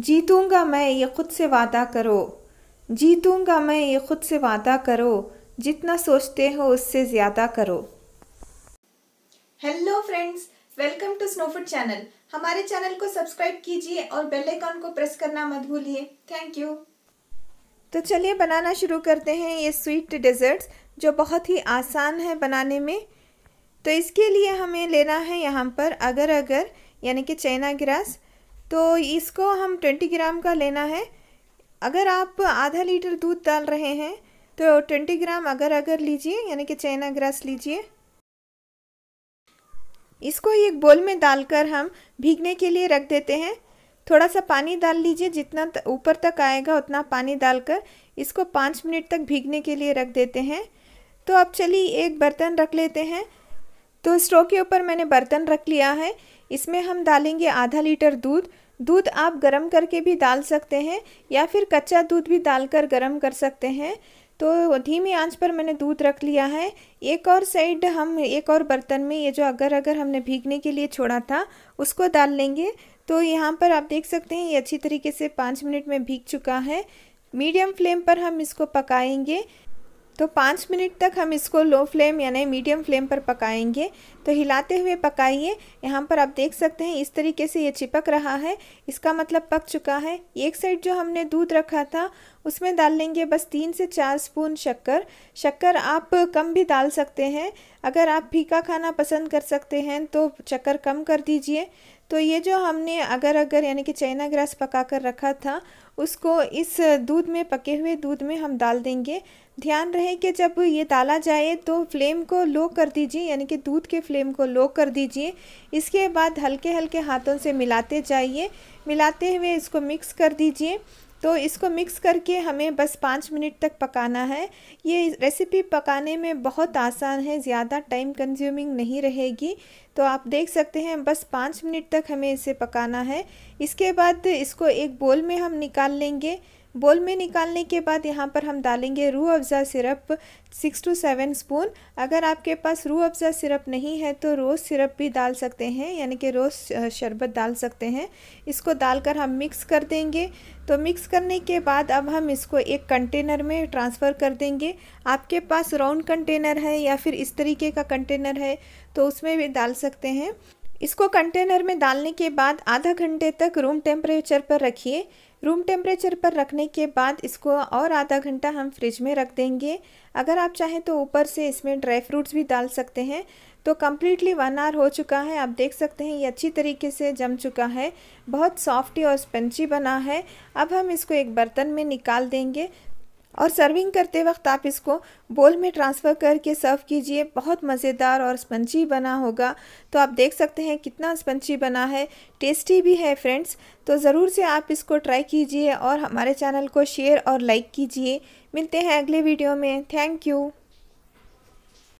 जीतूंगा मैं ये खुद से वादा करो जीतूंगा मैं ये खुद से वादा करो जितना सोचते हो उससे ज़्यादा करो hello friends welcome to Snowfoot channel हमारे चैनल को सब्सक्राइब कीजिए और बेल आइकन को प्रेस करना मत भूलिए थैंक यू तो चलिए बनाना शुरू करते हैं ये स्वीट डिज़र्ट्स जो बहुत ही आसान है बनाने में तो इसके लिए हमें लेना है यहाँ पर अगर अगर यानी कि चाइना ग्रास तो इसको हम ट्वेंटी ग्राम का लेना है अगर आप आधा लीटर दूध डाल रहे हैं तो ट्वेंटी ग्राम अगर अगर लीजिए यानी कि चाइना ग्रास लीजिए इसको एक बोल में डालकर हम भीगने के लिए रख देते हैं थोड़ा सा पानी डाल लीजिए जितना ऊपर तक आएगा उतना पानी डालकर इसको पाँच मिनट तक भीगने के लिए रख देते हैं तो अब चलिए एक बर्तन रख लेते हैं तो स्टोव के ऊपर मैंने बर्तन रख लिया है इसमें हम डालेंगे आधा लीटर दूध दूध आप गर्म करके भी डाल सकते हैं या फिर कच्चा दूध भी डालकर गर्म कर सकते हैं तो धीमी आंच पर मैंने दूध रख लिया है एक और साइड हम एक और बर्तन में ये जो अगर अगर हमने भीगने के लिए छोड़ा था उसको डाल लेंगे तो यहाँ पर आप देख सकते हैं ये अच्छी तरीके से पाँच मिनट में भीग चुका है मीडियम फ्लेम पर हम इसको पकाएंगे तो पाँच मिनट तक हम इसको लो फ्लेम यानी मीडियम फ्लेम पर पकाएंगे तो हिलाते हुए पकाइए यहाँ पर आप देख सकते हैं इस तरीके से ये चिपक रहा है इसका मतलब पक चुका है एक साइड जो हमने दूध रखा था उसमें डाल लेंगे बस तीन से चार स्पून शक्कर शक्कर आप कम भी डाल सकते हैं अगर आप फीका खाना पसंद कर सकते हैं तो शक्कर कम कर दीजिए तो ये जो हमने अगर अगर यानी कि चाइना ग्रास पका कर रखा था उसको इस दूध में पके हुए दूध में हम डाल देंगे ध्यान रहे कि जब ये डाला जाए तो फ्लेम को लो कर दीजिए यानी कि दूध के फ्लेम को लो कर दीजिए इसके बाद हल्के हल्के हाथों से मिलाते जाइए मिलाते हुए इसको मिक्स कर दीजिए तो इसको मिक्स करके हमें बस पाँच मिनट तक पकाना है ये रेसिपी पकाने में बहुत आसान है ज़्यादा टाइम कंज्यूमिंग नहीं रहेगी तो आप देख सकते हैं बस पाँच मिनट तक हमें इसे पकाना है इसके बाद इसको एक बोल में हम निकाल लेंगे बोल में निकालने के बाद यहाँ पर हम डालेंगे Rooh Afza syrup six to seven spoon अगर आपके पास रूह अफ़ज़ा सिरप नहीं है तो रोज़ सिरप भी डाल सकते हैं यानी कि रोज़ शरबत डाल सकते हैं इसको डालकर हम मिक्स कर देंगे तो मिक्स करने के बाद अब हम इसको एक कंटेनर में ट्रांसफ़र कर देंगे आपके पास राउंड कंटेनर है या फिर इस तरीके का कंटेनर है तो उसमें भी डाल सकते हैं इसको कंटेनर में डालने के बाद आधा घंटे तक रूम टेम्परेचर पर रखिए रूम टेम्परेचर पर रखने के बाद इसको और आधा घंटा हम फ्रिज में रख देंगे अगर आप चाहें तो ऊपर से इसमें ड्राई फ्रूट्स भी डाल सकते हैं तो कम्प्लीटली वन आवर हो चुका है आप देख सकते हैं ये अच्छी तरीके से जम चुका है बहुत सॉफ्टी और स्पंची बना है अब हम इसको एक बर्तन में निकाल देंगे और सर्विंग करते वक्त आप इसको बोल में ट्रांसफ़र करके सर्व कीजिए बहुत मज़ेदार और स्पंजी बना होगा तो आप देख सकते हैं कितना स्पंजी बना है टेस्टी भी है फ्रेंड्स तो ज़रूर से आप इसको ट्राई कीजिए और हमारे चैनल को शेयर और लाइक कीजिए मिलते हैं अगले वीडियो में थैंक यू